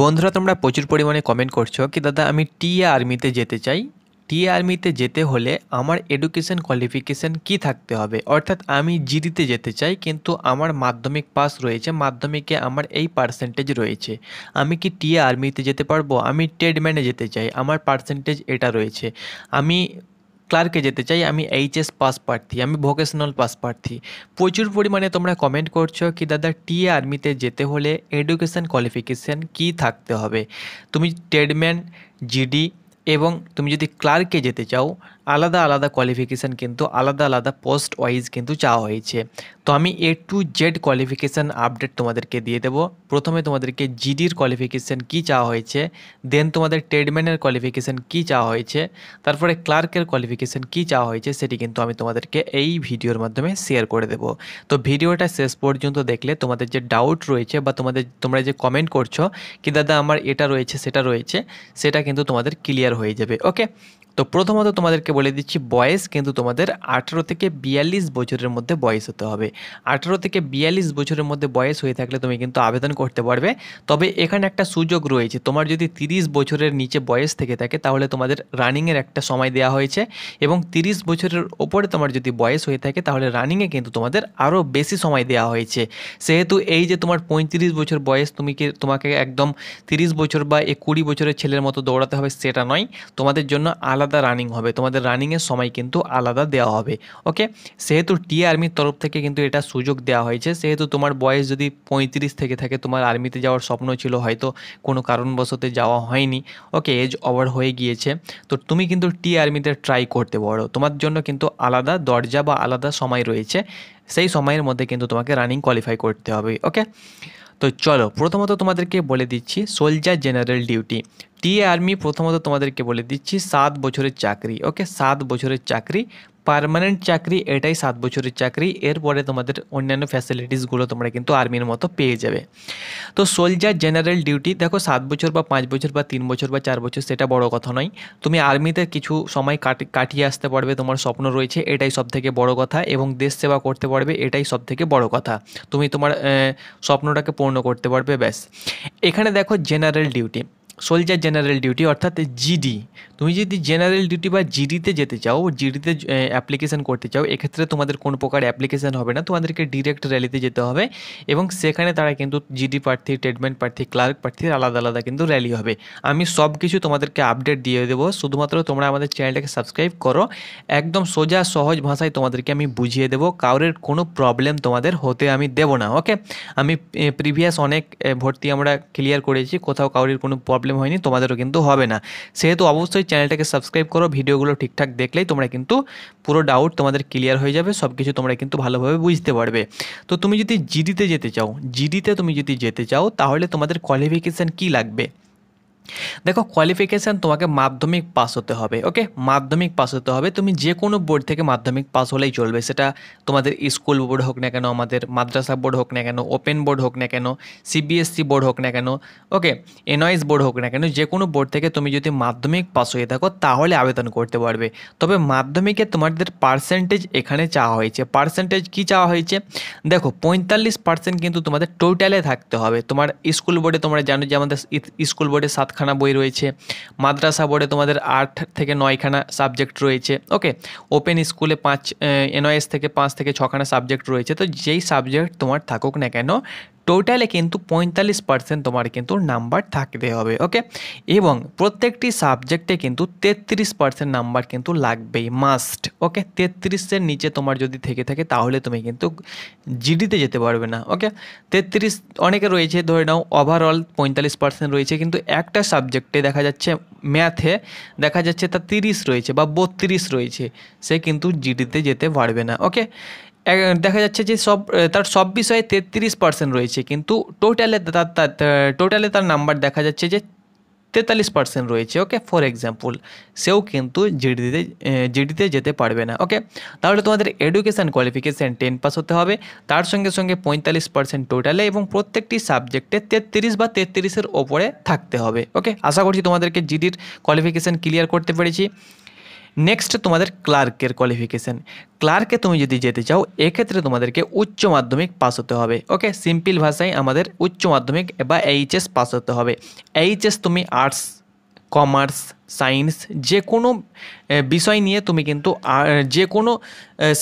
বন্ধুরা তোমরা প্রচুর পরিমাণে কমেন্ট করছো কি দাদা আমি টিএ আর্মিতে যেতে চাই টিএ আর্মিতে যেতে হলে আমার এডুকেশন কোয়ালিফিকেশান কি থাকতে হবে অর্থাৎ আমি জিডিতে যেতে চাই কিন্তু আমার মাধ্যমিক পাস রয়েছে মাধ্যমিকে আমার এই পার্সেন্টেজ রয়েছে আমি কি টিএ আর্মিতে যেতে পারবো আমি টেডম্যানে যেতে চাই আমার পার্সেন্টেজ এটা রয়েছে আমি ক্লার্কে যেতে চাই আমি এইচএস পাস প্রার্থী আমি ভোকেশনাল পাস প্রার্থী প্রচুর পরিমাণে তোমরা কমেন্ট করছো কি দাদা টি আর্মিতে যেতে হলে এডুকেশান কোয়ালিফিকেশান কি থাকতে হবে তুমি ট্রেডম্যান জিডি এবং তুমি যদি ক্লার্কে যেতে চাও আলাদা আলাদা কোয়ালিফিকেশান কিন্তু আলাদা আলাদা পোস্ট ওয়াইজ কিন্তু চাওয়া হয়েছে তো আমি A to Z qualification update তোমাদেরকে দিয়ে দেবো প্রথমে তোমাদেরকে জিডির কোয়ালিফিকেশান কী চাওয়া হয়েছে দেন তোমাদের ট্রেডম্যানের কোয়ালিফিকেশান কী চাওয়া হয়েছে তারপরে ক্লার্কের কোয়ালিফিকেশান কী চাওয়া হয়েছে সেটি কিন্তু আমি তোমাদেরকে এই ভিডিওর মাধ্যমে শেয়ার করে দেবো তো ভিডিওটা শেষ পর্যন্ত দেখলে তোমাদের যে ডাউট রয়েছে বা তোমাদের তোমরা যে কমেন্ট করছো কি দাদা আমার এটা রয়েছে সেটা রয়েছে সেটা কিন্তু তোমাদের ক্লিয়ার হয়ে যাবে ওকে তো প্রথমত তোমাদেরকে বলে দিচ্ছি বয়স কিন্তু তোমাদের আঠেরো থেকে বিয়াল্লিশ বছরের মধ্যে বয়স হতে হবে আঠেরো থেকে বিয়াল্লিশ বছরের মধ্যে বয়স হয়ে থাকলে তুমি কিন্তু আবেদন করতে পারবে তবে এখানে একটা সুযোগ রয়েছে তোমার যদি তিরিশ বছরের নিচে বয়স থেকে থাকে তাহলে তোমাদের রানিংয়ের একটা সময় দেওয়া হয়েছে এবং তিরিশ বছরের ওপরে তোমার যদি বয়স হয়ে থাকে তাহলে রানিংয়ে কিন্তু তোমাদের আরও বেশি সময় দেওয়া হয়েছে সেহেতু এই যে তোমার পঁয়ত্রিশ বছর বয়স তুমি কি তোমাকে একদম তিরিশ বছর বা এ কুড়ি বছরের ছেলের মতো দৌড়াতে হবে সেটা নয় তোমাদের জন্য আলাদা রানিং হবে তোমাদের রানিংয়ের সময় কিন্তু আলাদা দেওয়া হবে ওকে সেহেতু টি আর্মির তরফ থেকে কিন্তু এটা সুযোগ দেওয়া হয়েছে সেহেতু তোমার বয়স যদি পঁয়ত্রিশ থেকে থাকে তোমার আর্মিতে যাওয়ার স্বপ্ন ছিল হয়তো কোনো কারণবশতে যাওয়া হয়নি ওকে এজ ওভার হয়ে গিয়েছে তো তুমি কিন্তু টি আর্মিতে ট্রাই করতে পারো তোমার জন্য কিন্তু আলাদা দরজা বা আলাদা সময় রয়েছে সেই সময়ের মধ্যে কিন্তু তোমাকে রানিং কোয়ালিফাই করতে হবে ওকে তো চলো প্রথমত তোমাদেরকে বলে দিচ্ছি soldier general duty TA army প্রথমত তোমাদেরকে বলে দিচ্ছি সাত বছরের চাকরি ওকে সাত বছরের চাকরি পারমানেন্ট চাকরি এটাই সাত বছরের চাকরি এরপরে তোমাদের অন্যান্য ফ্যাসিলিটিসগুলো তোমরা কিন্তু আর্মির মতো পেয়ে যাবে তো সোলজার জেনারেল ডিউটি দেখো সাত বছর বা পাঁচ বছর বা তিন বছর বা চার বছর সেটা বড় কথা নয় তুমি আর্মিতে কিছু সময় কাটিয়ে আসতে পারবে তোমার স্বপ্ন রয়েছে এটাই সব থেকে বড় কথা এবং দেশ সেবা করতে পারবে এটাই সব থেকে বড় কথা তুমি তোমার স্বপ্নটাকে পূর্ণ করতে পারবে ব্যাস এখানে দেখো general duty soldier general duty অর্থাৎ জিডি তুমি যদি জেনারেল ডিউটি বা জিডিতে যেতে চাও জিডিতে অ্যাপ্লিকেশান করতে চাও এক্ষেত্রে তোমাদের কোনো প্রকার অ্যাপ্লিকেশান হবে না তোমাদেরকে ডিরেক্ট র্যালিতে যেতে হবে এবং সেখানে তারা কিন্তু জিডি প্রার্থী ট্রেডমেন্ট প্রার্থী ক্লার্ক প্রার্থীর আলাদা আলাদা কিন্তু র্যালি হবে আমি সব কিছু তোমাদেরকে আপডেট দিয়ে দেবো শুধুমাত্র তোমরা আমাদের চ্যানেলটাকে সাবস্ক্রাইব করো একদম সোজা সহজ ভাষায় তোমাদেরকে আমি বুঝিয়ে দেবো কারোর কোনো প্রবলেম তোমাদের হতে আমি দেব না ওকে আমি প্রিভিয়াস অনেক ভর্তি আমরা ক্লিয়ার করেছি কোথাও কারোর কোনো প্রবলেম প্রবলেম হয়নি তোমাদেরও কিন্তু হবে না সেহেতু অবশ্যই চ্যানেলটাকে সাবস্ক্রাইব করো ভিডিওগুলো ঠিকঠাক দেখলেই তোমরা কিন্তু পুরো ডাউট তোমাদের ক্লিয়ার হয়ে যাবে সব কিছু তোমরা কিন্তু ভালোভাবে বুঝতে পারবে তো তুমি যদি জিডিতে যেতে চাও জিডিতে তুমি যদি যেতে চাও তাহলে তোমাদের কোয়ালিফিকেশান কী লাগবে দেখো কোয়ালিফিকেশান তোমাকে মাধ্যমিক পাস হতে হবে ওকে মাধ্যমিক পাস হতে হবে তুমি যে কোনো বোর্ড থেকে মাধ্যমিক পাস হলেই চলবে সেটা তোমাদের স্কুল বোর্ড হোক না কেন আমাদের মাদ্রাসা বোর্ড হোক না কেন ওপেন বোর্ড হোক না কেন সিবিএসসি বোর্ড e হোক না কেন ওকে এনআইএস বোর্ড হোক না কেন যে কোনো বোর্ড থেকে তুমি যদি মাধ্যমিক পাস হয়ে থাকো তাহলে আবেদন করতে পারবে তবে মাধ্যমিকে তোমাদের পার্সেন্টেজ এখানে চাওয়া হয়েছে পার্সেন্টেজ কি চাওয়া হয়েছে দেখো পঁয়তাল্লিশ পার্সেন্ট কিন্তু তোমাদের টোটালে থাকতে হবে তোমার স্কুল বোর্ডে তোমরা জানো যে আমাদের স্কুল বোর্ডে সাত সাতখানা বই রয়েছে মাদ্রাসা বোর্ডে তোমাদের আট থেকে নয়খানা সাবজেক্ট রয়েছে ওকে ওপেন স্কুলে পাঁচ এনওএস থেকে পাঁচ থেকে ছখানা সাবজেক্ট রয়েছে তো যেই সাবজেক্ট তোমার থাকুক না কেন টোটালে কিন্তু পঁয়তাল্লিশ পার্সেন্ট তোমার কিন্তু নাম্বার থাকতে হবে ওকে এবং প্রত্যেকটি সাবজেক্টে কিন্তু তেত্রিশ পার্সেন্ট নাম্বার কিন্তু লাগবেই মাস্ট ওকে তেত্রিশের নিচে তোমার যদি থেকে থাকে তাহলে তুমি কিন্তু জিডিতে যেতে পারবে না ওকে তেত্রিশ অনেকে রয়েছে ধরে নাও ওভারঅল পঁয়তাল্লিশ পার্সেন্ট রয়েছে কিন্তু একটা সাবজেক্টে দেখা যাচ্ছে ম্যাথে দেখা যাচ্ছে তার তিরিশ রয়েছে বা বত্রিশ রয়েছে সে কিন্তু জিডিতে যেতে পারবে না ওকে দেখা যাচ্ছে যে সব তার সব বিষয়ে তেত্রিশ পার্সেন্ট রয়েছে কিন্তু টোটালে তার টোটালে তার নাম্বার দেখা যাচ্ছে যে তেতাল্লিশ পার্সেন্ট রয়েছে ওকে ফর এক্সাম্পল সেও কিন্তু জিডিতে জিডিতে যেতে পারবে না ওকে তাহলে তোমাদের এডুকেশান কোয়ালিফিকেশান টেন পাস হতে হবে তার সঙ্গে সঙ্গে পঁয়তাল্লিশ পার্সেন্ট টোটালে এবং প্রত্যেকটি সাবজেক্টে তেত্রিশ বা তেত্রিশের ওপরে থাকতে হবে ওকে আশা করছি তোমাদেরকে জিডির কোয়ালিফিকেশান ক্লিয়ার করতে পেরেছি নেক্সট তোমাদের ক্লার্কের কোয়ালিফিকেশান ক্লার্কে তুমি যদি যেতে চাও এক্ষেত্রে তোমাদেরকে উচ্চ মাধ্যমিক পাস হতে হবে ওকে সিম্পল ভাষায় আমাদের উচ্চ মাধ্যমিক বা এইচএস পাস হতে হবে এইচএস তুমি আর্টস কমার্স সায়েন্স যে কোনো বিষয় নিয়ে তুমি কিন্তু যে কোনো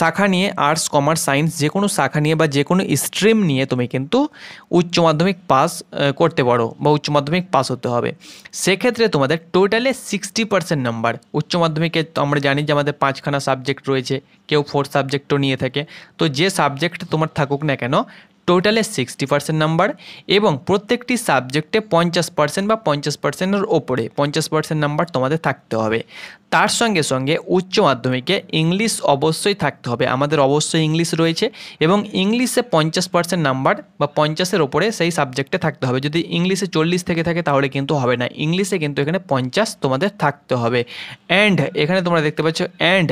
শাখা নিয়ে আর্টস কমার্স সায়েন্স যে কোনো শাখা নিয়ে বা যে কোনো স্ট্রিম নিয়ে তুমি কিন্তু উচ্চ মাধ্যমিক পাস করতে পারো বা উচ্চ মাধ্যমিক পাস হতে হবে সেক্ষেত্রে তোমাদের টোটালে সিক্সটি পার্সেন্ট নাম্বার উচ্চ মাধ্যমিকে আমরা জানি যে আমাদের পাঁচখানা সাবজেক্ট রয়েছে কেউ ফোর সাবজেক্টও নিয়ে থাকে তো যে সাবজেক্ট তোমার থাকুক না কেন টোটালে সিক্সটি পার্সেন্ট নাম্বার এবং প্রত্যেকটি সাবজেক্টে পঞ্চাশ পার্সেন্ট বা পঞ্চাশ পার্সেন্টের ওপরে পঞ্চাশ পার্সেন্ট নাম্বার তোমাদের থাকতে হবে তার সঙ্গে সঙ্গে উচ্চ মাধ্যমিকে ইংলিশ অবশ্যই থাকতে হবে আমাদের অবশ্যই ইংলিশ রয়েছে এবং ইংলিশে পঞ্চাশ পার্সেন্ট নাম্বার বা পঞ্চাশের ওপরে সেই সাবজেক্টে থাকতে হবে যদি ইংলিশে চল্লিশ থেকে থাকে তাহলে কিন্তু হবে না ইংলিশে কিন্তু এখানে পঞ্চাশ তোমাদের থাকতে হবে অ্যান্ড এখানে তোমরা দেখতে পাচ্ছ and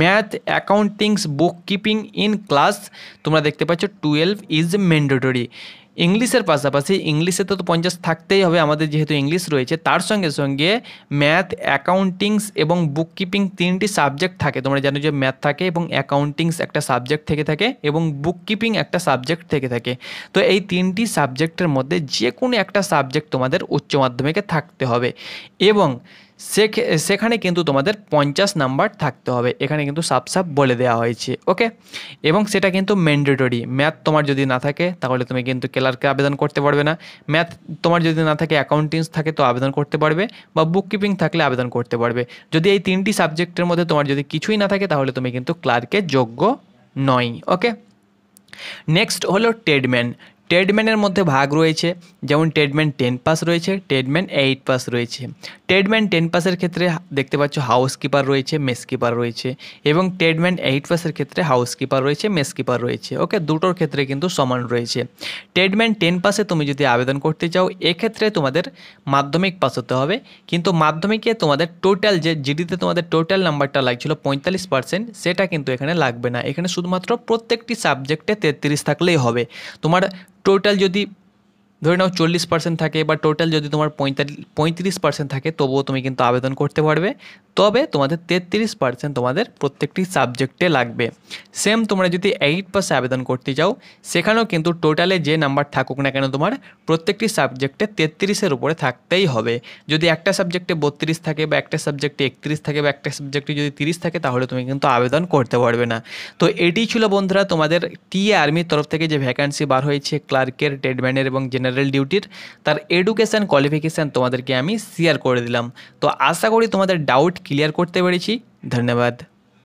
math accountings book keeping in class তোমরা দেখতে পাচ্ছ টুয়েলভ ইজ যে ম্যান্ডেটরি ইংলিশের পাশাপাশি ইংলিশে তো পঞ্চাশ থাকতেই হবে আমাদের যেহেতু ইংলিশ রয়েছে তার সঙ্গে সঙ্গে ম্যাথ অ্যাকাউন্টিংস এবং বুক কিপিং তিনটি সাবজেক্ট থাকে তোমরা জানো যে ম্যাথ থাকে এবং অ্যাকাউন্টিংস একটা সাবজেক্ট থেকে থাকে এবং বুক কিপিং একটা সাবজেক্ট থেকে থাকে তো এই তিনটি সাবজেক্টের মধ্যে যে কোনো একটা সাবজেক্ট তোমাদের উচ্চ মাধ্যমিকে থাকতে হবে এবং সেখানে কিন্তু তোমাদের পঞ্চাশ নাম্বার থাকতে হবে এখানে কিন্তু সাপ সাপ বলে দেওয়া হয়েছে ওকে এবং সেটা কিন্তু ম্যান্ডেটরি ম্যাথ তোমার যদি না থাকে তাহলে তুমি কিন্তু ক্লার্কে আবেদন করতে পারবে না ম্যাথ তোমার যদি না থাকে অ্যাকাউন্টিংস থাকে তো আবেদন করতে পারবে বা বুক কিপিং থাকলে আবেদন করতে পারবে যদি এই তিনটি সাবজেক্টের মধ্যে তোমার যদি কিছুই না থাকে তাহলে তুমি কিন্তু ক্লার্কে যোগ্য নয় ওকে নেক্সট হলো টেডম্যান ট্রেডম্যানের মধ্যে ভাগ রয়েছে যেমন ট্রেডম্যান টেন পাস রয়েছে ট্রেডম্যান এইট পাস রয়েছে ট্রেডম্যান টেন পাসের ক্ষেত্রে দেখতে পাচ্ছ হাউস কিপার রয়েছে মেস কিপার রয়েছে এবং ট্রেডম্যান এইট পাসের ক্ষেত্রে হাউস কিপার রয়েছে মেস কিপার রয়েছে ওকে দুটোর ক্ষেত্রে কিন্তু সমান রয়েছে ট্রেডম্যান টেন পাসে তুমি যদি আবেদন করতে চাও এক্ষেত্রে তোমাদের মাধ্যমিক পাস হতে হবে কিন্তু মাধ্যমিকে তোমাদের টোটাল যে জিডিতে তোমাদের টোটাল নাম্বারটা লাগছিল পঁয়তাল্লিশ পার্সেন্ট সেটা কিন্তু এখানে লাগবে না এখানে শুধুমাত্র প্রত্যেকটি সাবজেক্টে তেত্রিশ থাকলেই হবে তোমার टोटल जो ধরে নাও চল্লিশ পার্সেন্ট থাকে বা টোটাল যদি তোমার পঁয়তাল্লিশ পঁয়ত্রিশ পার্সেন্ট থাকে তবুও তুমি কিন্তু আবেদন করতে পারবে তবে তোমাদের তেত্রিশ পার্সেন্ট তোমাদের প্রত্যেকটি সাবজেক্টে লাগবে সেম তোমরা যদি এইট পাসে আবেদন করতে চাও সেখানেও কিন্তু টোটালে যে নাম্বার থাকুক না কেন তোমার প্রত্যেকটি সাবজেক্টে তেত্রিশের উপরে থাকতেই হবে যদি একটা সাবজেক্টে বত্রিশ থাকে বা একটা সাবজেক্টে একত্রিশ থাকে বা একটা সাবজেক্টে যদি তিরিশ থাকে তাহলে তুমি কিন্তু আবেদন করতে পারবে না তো এটি ছিল বন্ধুরা তোমাদের টিএ আর্মির তরফ থেকে যে ভ্যাকান্সি বার হয়েছে ক্লার্কের ট্রেডম্যানের এবং জেনারেল জেনারেল ডিউটির তার এডুকেশান কোয়ালিফিকেশান তোমাদেরকে আমি শেয়ার করে দিলাম তো আশা করি তোমাদের ডাউট ক্লিয়ার করতে পেরেছি ধন্যবাদ